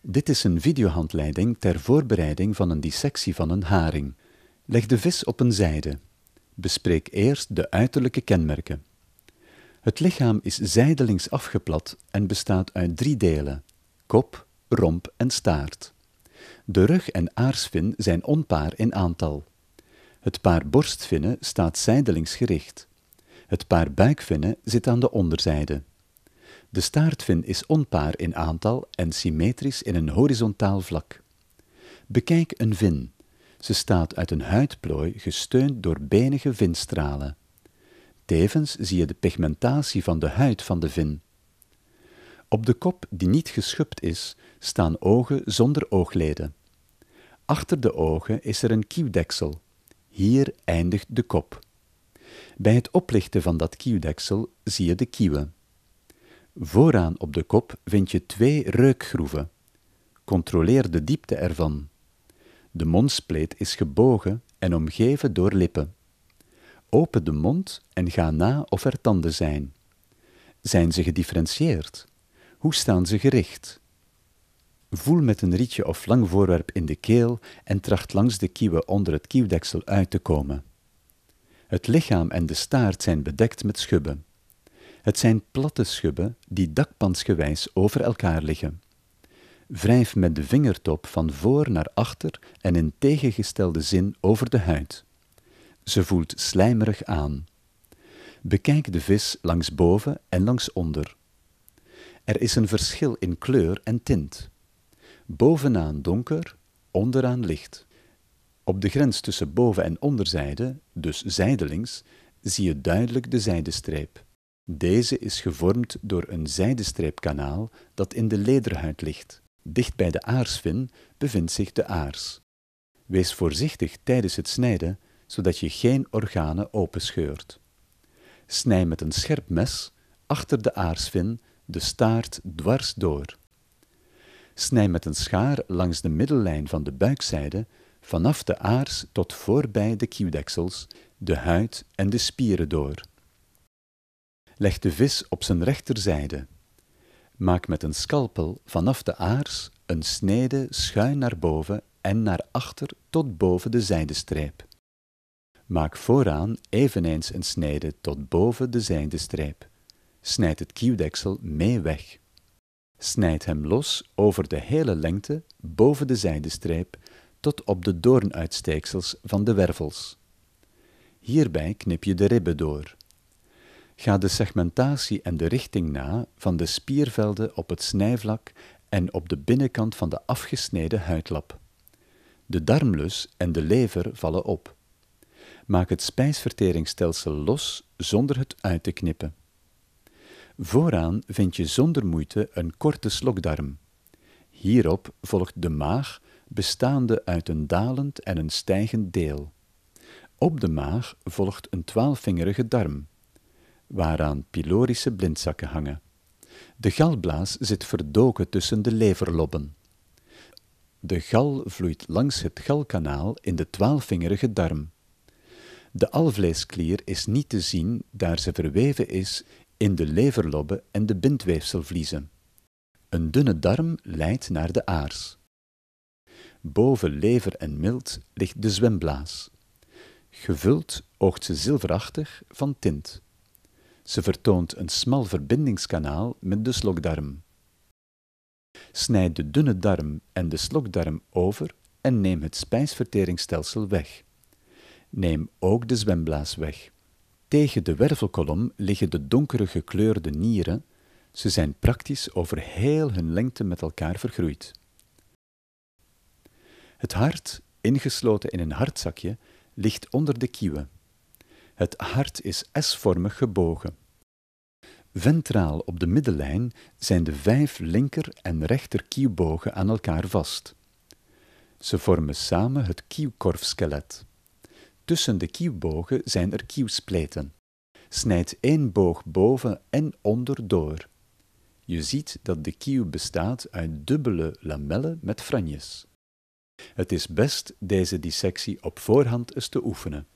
Dit is een videohandleiding ter voorbereiding van een dissectie van een haring. Leg de vis op een zijde. Bespreek eerst de uiterlijke kenmerken. Het lichaam is zijdelings afgeplat en bestaat uit drie delen: kop, romp en staart. De rug en aarsvin zijn onpaar in aantal. Het paar borstvinnen staat zijdelings gericht. Het paar buikvinnen zit aan de onderzijde. De staartvin is onpaar in aantal en symmetrisch in een horizontaal vlak. Bekijk een vin. Ze staat uit een huidplooi gesteund door benige vinstralen. Tevens zie je de pigmentatie van de huid van de vin. Op de kop, die niet geschupt is, staan ogen zonder oogleden. Achter de ogen is er een kieuwdeksel. Hier eindigt de kop. Bij het oplichten van dat kieuwdeksel zie je de kieuwen. Vooraan op de kop vind je twee reukgroeven. Controleer de diepte ervan. De mondspleet is gebogen en omgeven door lippen. Open de mond en ga na of er tanden zijn. Zijn ze gedifferentieerd? Hoe staan ze gericht? Voel met een rietje of lang voorwerp in de keel en tracht langs de kieuwen onder het kieuwdeksel uit te komen. Het lichaam en de staart zijn bedekt met schubben. Het zijn platte schubben die dakpansgewijs over elkaar liggen. Wrijf met de vingertop van voor naar achter en in tegengestelde zin over de huid. Ze voelt slijmerig aan. Bekijk de vis langs boven en langs onder. Er is een verschil in kleur en tint. Bovenaan donker, onderaan licht. Op de grens tussen boven- en onderzijde, dus zijdelings, zie je duidelijk de zijdestreep. Deze is gevormd door een zijdestreepkanaal dat in de lederhuid ligt. Dicht bij de aarsvin bevindt zich de aars. Wees voorzichtig tijdens het snijden, zodat je geen organen openscheurt. Snij met een scherp mes achter de aarsvin de staart dwars door. Snij met een schaar langs de middellijn van de buikzijde vanaf de aars tot voorbij de kieuwdeksels, de huid en de spieren door. Leg de vis op zijn rechterzijde. Maak met een scalpel vanaf de aars een snede schuin naar boven en naar achter tot boven de zijdestreep. Maak vooraan eveneens een snede tot boven de zijdestreep. Snijd het kieuwdeksel mee weg. Snijd hem los over de hele lengte boven de zijdestreep tot op de doornuitsteeksels van de wervels. Hierbij knip je de ribben door. Ga de segmentatie en de richting na van de spiervelden op het snijvlak en op de binnenkant van de afgesneden huidlap. De darmlus en de lever vallen op. Maak het spijsverteringsstelsel los zonder het uit te knippen. Vooraan vind je zonder moeite een korte slokdarm. Hierop volgt de maag, bestaande uit een dalend en een stijgend deel. Op de maag volgt een twaalfvingerige darm, waaraan pylorische blindzakken hangen. De galblaas zit verdoken tussen de leverlobben. De gal vloeit langs het galkanaal in de twaalfvingerige darm. De alvleesklier is niet te zien daar ze verweven is in de leverlobben en de bindweefselvliezen. Een dunne darm leidt naar de aars. Boven lever en milt ligt de zwemblaas. Gevuld oogt ze zilverachtig van tint. Ze vertoont een smal verbindingskanaal met de slokdarm. Snijd de dunne darm en de slokdarm over en neem het spijsverteringsstelsel weg. Neem ook de zwemblaas weg. Tegen de wervelkolom liggen de donkere gekleurde nieren ze zijn praktisch over heel hun lengte met elkaar vergroeid. Het hart, ingesloten in een hartzakje, ligt onder de kieuwen. Het hart is S-vormig gebogen. Ventraal op de middenlijn zijn de vijf linker- en rechter aan elkaar vast. Ze vormen samen het kieuwkorfskelet. Tussen de kieuwbogen zijn er kieuwspleten. Snijd één boog boven en onder door. Je ziet dat de kieuw bestaat uit dubbele lamellen met franjes. Het is best deze dissectie op voorhand eens te oefenen.